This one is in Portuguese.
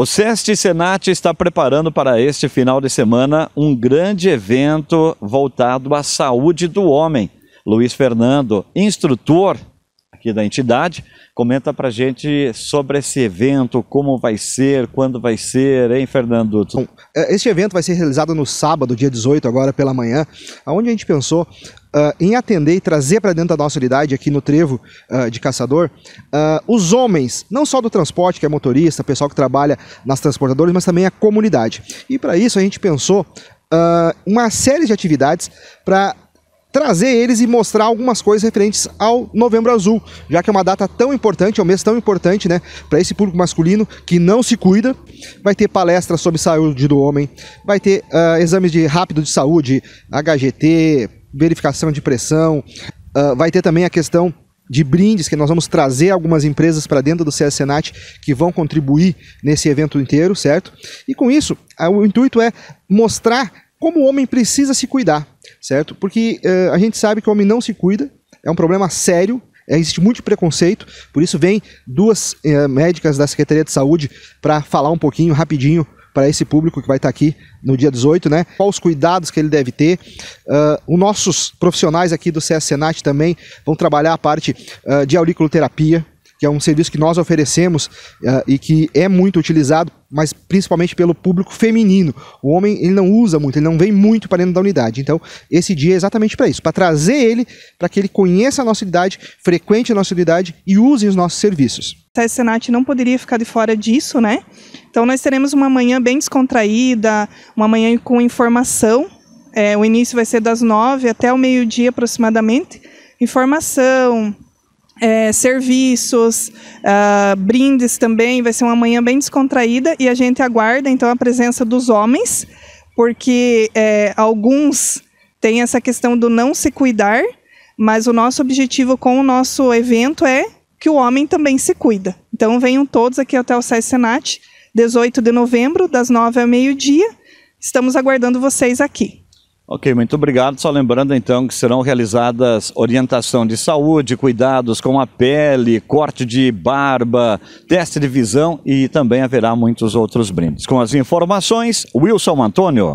O SEST Senat está preparando para este final de semana um grande evento voltado à saúde do homem. Luiz Fernando, instrutor aqui da entidade, comenta para a gente sobre esse evento, como vai ser, quando vai ser, hein, Fernando? Bom, é, este evento vai ser realizado no sábado, dia 18, agora pela manhã, onde a gente pensou uh, em atender e trazer para dentro da nossa unidade aqui no Trevo uh, de Caçador uh, os homens, não só do transporte, que é motorista, pessoal que trabalha nas transportadoras, mas também a comunidade. E para isso a gente pensou uma série de atividades para trazer eles e mostrar algumas coisas referentes ao Novembro Azul, já que é uma data tão importante, é um mês tão importante, né, para esse público masculino que não se cuida. Vai ter palestras sobre saúde do homem, vai ter uh, exames de rápido de saúde, HGT, verificação de pressão, uh, vai ter também a questão de brindes, que nós vamos trazer algumas empresas para dentro do CS Senat que vão contribuir nesse evento inteiro, certo? E com isso, o intuito é mostrar como o homem precisa se cuidar, certo? Porque uh, a gente sabe que o homem não se cuida, é um problema sério, é, existe muito preconceito, por isso vem duas uh, médicas da Secretaria de Saúde para falar um pouquinho rapidinho para esse público que vai estar tá aqui no dia 18, né? Quais os cuidados que ele deve ter. Uh, os nossos profissionais aqui do CS Senat também vão trabalhar a parte uh, de auriculoterapia, que é um serviço que nós oferecemos uh, e que é muito utilizado, mas principalmente pelo público feminino. O homem ele não usa muito, ele não vem muito para dentro da unidade. Então, esse dia é exatamente para isso, para trazer ele, para que ele conheça a nossa unidade, frequente a nossa unidade e use os nossos serviços. A tá, Senat não poderia ficar de fora disso, né? Então, nós teremos uma manhã bem descontraída, uma manhã com informação. É, o início vai ser das nove até o meio-dia aproximadamente. Informação, é, serviços, uh, brindes também. Vai ser uma manhã bem descontraída e a gente aguarda então a presença dos homens, porque é, alguns têm essa questão do não se cuidar, mas o nosso objetivo com o nosso evento é que o homem também se cuida. Então venham todos aqui até o SES Senat, 18 de novembro, das 9 ao meio-dia. Estamos aguardando vocês aqui. Ok, muito obrigado. Só lembrando então que serão realizadas orientação de saúde, cuidados com a pele, corte de barba, teste de visão e também haverá muitos outros brindes. Com as informações, Wilson Antônio.